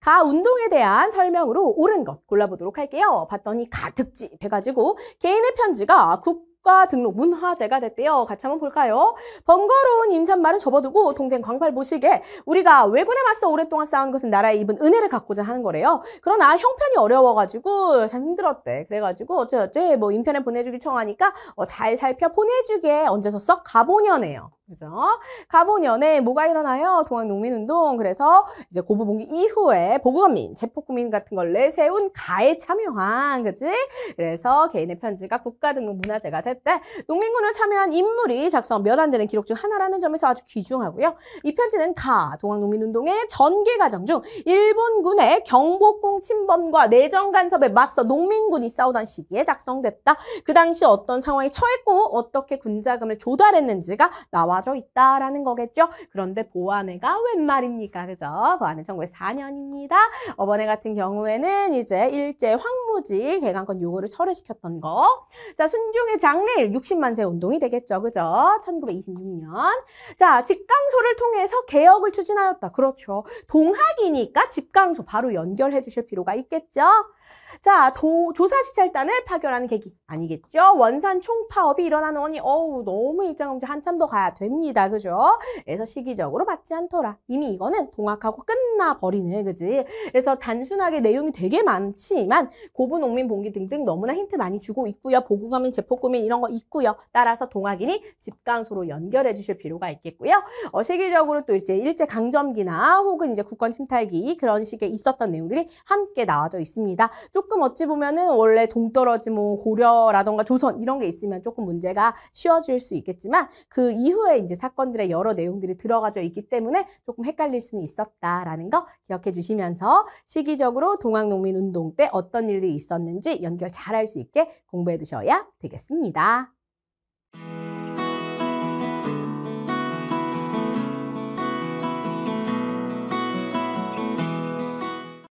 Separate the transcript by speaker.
Speaker 1: 가 운동에 대한 설명으로 옳은 것 골라보도록 할게요. 봤더니 가득집 해가지고 개인의 편지가 국 국가 등록 문화재가 됐대요. 같이 한번 볼까요? 번거로운 임산말은 접어두고 동생 광팔 보시게 우리가 왜군에 맞서 오랫동안 싸운 것은 나라에 입은 은혜를 갖고자 하는 거래요. 그러나 형편이 어려워가지고 참 힘들었대. 그래가지고 어째어째 뭐 인편에 보내주기 청하니까 어, 잘 살펴 보내주게 언제 서썩 가보년에요. 그죠? 가보년에 뭐가 일어나요? 동학농민운동. 그래서 이제 고부봉기 이후에 보건민, 재폭국민 같은 걸 내세운 가에 참여한, 그지? 그래서 개인의 편지가 국가등록 문화재가 됐 때회때 농민군을 참여한 인물이 작성 몇안 되는 기록 중 하나라는 점에서 아주 귀중하고요. 이 편지는 가 동학농민운동의 전개 과정 중 일본군의 경복궁 침범과 내정 간섭에 맞서 농민군이 싸우던 시기에 작성됐다. 그 당시 어떤 상황에 처했고 어떻게 군자금을 조달했는지가 나와져 있다라는 거겠죠. 그런데 보안회가 웬 말입니까? 그죠? 보안회 1904년입니다. 어번회 같은 경우에는 이제 일제 황무지 개강권 요구를 철회시켰던 거. 자, 순종의 장 당일 60만 세 운동이 되겠죠. 그죠? 1926년. 자, 집강소를 통해서 개혁을 추진하였다. 그렇죠. 동학이니까 직강소 바로 연결해 주실 필요가 있겠죠. 자, 도, 조사시찰단을 파견하는 계기 아니겠죠? 원산 총파업이 일어나는 원이 어우 너무 일정한제 한참 더 가야 됩니다. 그죠? 그래서 시기적으로 받지 않더라. 이미 이거는 동학하고 끝나버리네. 그지? 그래서 단순하게 내용이 되게 많지만 고분 농민 봉기 등등 너무나 힌트 많이 주고 있고요. 보고가면 제포꾸민 이런 거 있고요. 따라서 동학인이 집강소로 연결해 주실 필요가 있겠고요. 어, 세계적으로 또 이제 일제 강점기나 혹은 이제 국권 침탈기 그런 식의 있었던 내용들이 함께 나와져 있습니다. 조금 어찌 보면은 원래 동떨어지 뭐 고려라던가 조선 이런 게 있으면 조금 문제가 쉬워질 수 있겠지만 그 이후에 이제 사건들의 여러 내용들이 들어가져 있기 때문에 조금 헷갈릴 수는 있었다라는 거 기억해 주시면서 시기적으로 동학농민운동 때 어떤 일들이 있었는지 연결 잘할 수 있게 공부해 두셔야 되겠습니다. 감사합니다.